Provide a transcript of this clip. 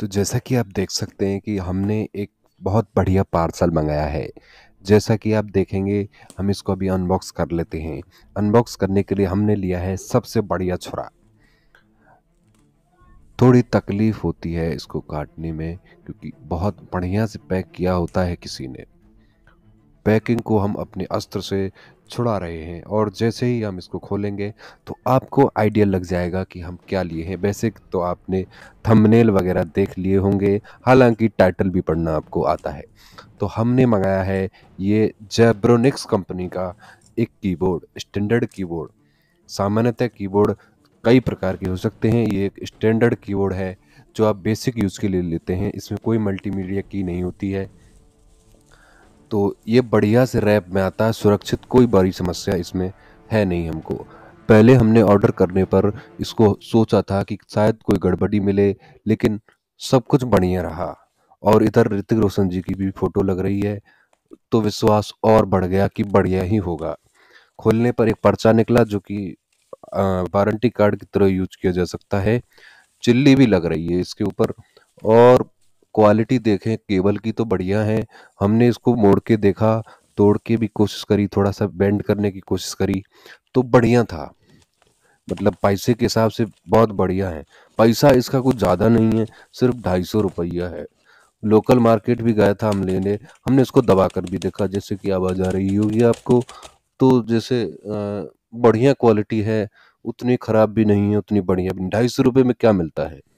तो जैसा कि आप देख सकते हैं कि हमने एक बहुत बढ़िया पार्सल मंगाया है जैसा कि आप देखेंगे हम इसको अभी अनबॉक्स कर लेते हैं अनबॉक्स करने के लिए हमने लिया है सबसे बढ़िया छुरा थोड़ी तकलीफ़ होती है इसको काटने में क्योंकि बहुत बढ़िया से पैक किया होता है किसी ने पैकिंग को हम अपने अस्त्र से छुड़ा रहे हैं और जैसे ही हम इसको खोलेंगे तो आपको आइडिया लग जाएगा कि हम क्या लिए हैं बेसिक तो आपने थंबनेल वगैरह देख लिए होंगे हालांकि टाइटल भी पढ़ना आपको आता है तो हमने मंगाया है ये जेब्रोनिक्स कंपनी का एक कीबोर्ड स्टैंडर्ड कीबोर्ड सामान्यतः कीबोर्ड कई प्रकार के हो सकते हैं ये एक स्टैंडर्ड कीबोर्ड है जो आप बेसिक यूज़ के लिए लेते हैं इसमें कोई मल्टीमीडिया की नहीं होती है तो ये बढ़िया से रैप में आता है सुरक्षित कोई बड़ी समस्या इसमें है नहीं हमको पहले हमने ऑर्डर करने पर इसको सोचा था कि शायद कोई गड़बड़ी मिले लेकिन सब कुछ बढ़िया रहा और इधर ऋतिक रोशन जी की भी फोटो लग रही है तो विश्वास और बढ़ गया कि बढ़िया ही होगा खोलने पर एक पर्चा निकला जो कि वारंटी कार्ड की तरह यूज किया जा सकता है चिल्ली भी लग रही है इसके ऊपर और क्वालिटी देखें केबल की तो बढ़िया है हमने इसको मोड़ के देखा तोड़ के भी कोशिश करी थोड़ा सा बेंड करने की कोशिश करी तो बढ़िया था मतलब पैसे के हिसाब से बहुत बढ़िया है पैसा इसका कुछ ज़्यादा नहीं है सिर्फ ढाई सौ रुपया है लोकल मार्केट भी गया था हम लेने हमने इसको दबा कर भी देखा जैसे कि आवाज़ आ रही होगी आपको तो जैसे बढ़िया क्वालिटी है उतनी ख़राब भी नहीं है उतनी बढ़िया भी ढाई सौ रुपये में क्या मिलता है